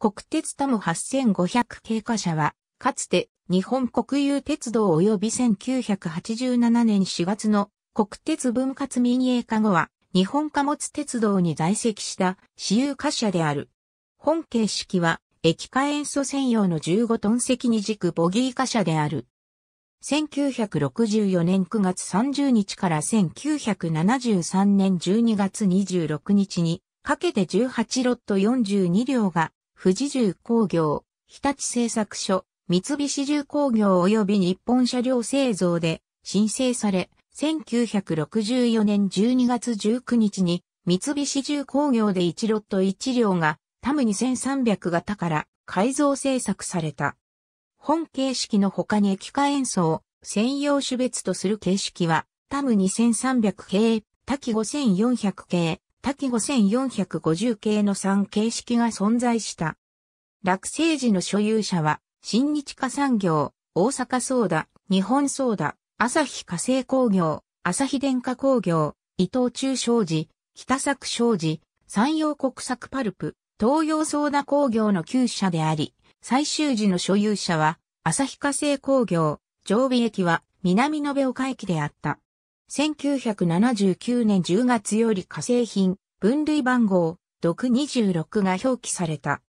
国鉄タム8500系貨車は、かつて日本国有鉄道及び1987年4月の国鉄分割民営化後は、日本貨物鉄道に在籍した私有貨車である。本形式は、液化塩素専用の15トン積二軸ボギー貨車である。1964年9月30日から1973年12月26日にかけて18ロット42両が富士重工業、日立製作所、三菱重工業及び日本車両製造で申請され、1964年12月19日に三菱重工業で1ロット1両がタム2300型から改造製作された。本形式の他に液化塩素を専用種別とする形式はタム2300系、滝5400系、多5450系の3形式が存在した。落成時の所有者は、新日化産業、大阪ソーダ、日本ソーダ、朝日化成工業、朝日電化工業、伊藤忠商事、北作商事、山陽国策パルプ、東洋ソーダ工業の9社であり、最終時の所有者は、朝日化成工業、常備駅は南延岡駅であった。1979年10月より化成品、分類番号、毒26が表記された。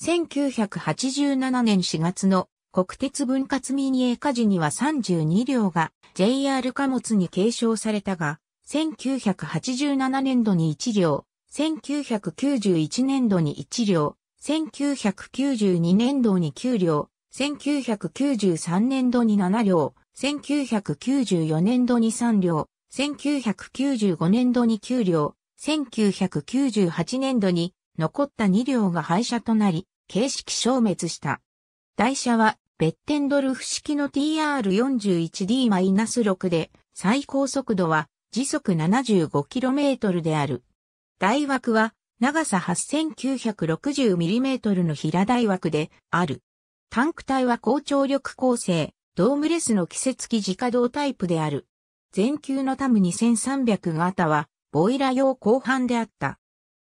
1987年4月の国鉄分割民営化時には32両が JR 貨物に継承されたが、1987年度に1両、1991年度に1両、1992年度に9両、1993年度に7両、1994年度に3両、1995年度に9両、1998年度に残った2両が廃車となり、形式消滅した。台車は、ベッテンドルフ式の TR41D-6 で、最高速度は時速 75km である。台枠は長さ 8960mm の平台枠である。タンク体は高張力構成、ドームレスの季節機自家働タイプである。全球のタム2300型は、ボイラ用後半であった。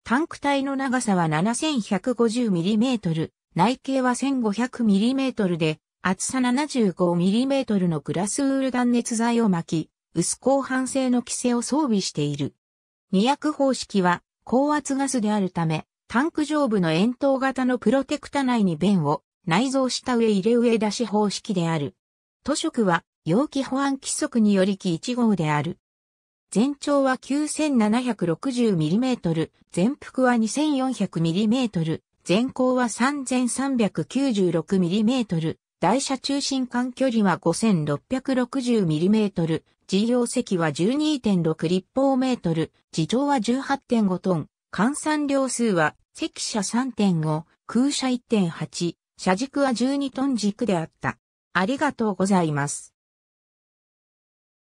タンク体の長さは 7150mm、内径は 1500mm で、厚さ 75mm のグラスウール断熱材を巻き、薄鋼板製の規制を装備している。200方式は、高圧ガスであるため、タンク上部の円筒型のプロテクタ内に弁を内蔵した上入れ上出し方式である。都色は、容器保安規則により機1号である。全長は 9760mm、全幅は 2400mm、全高は 3396mm、台車中心間距離は 5660mm、自用積は12.6立方メートル、自重は18.5トン、換算量数は、積車3.5、空車1.8、車軸は12トン軸であった。ありがとうございます。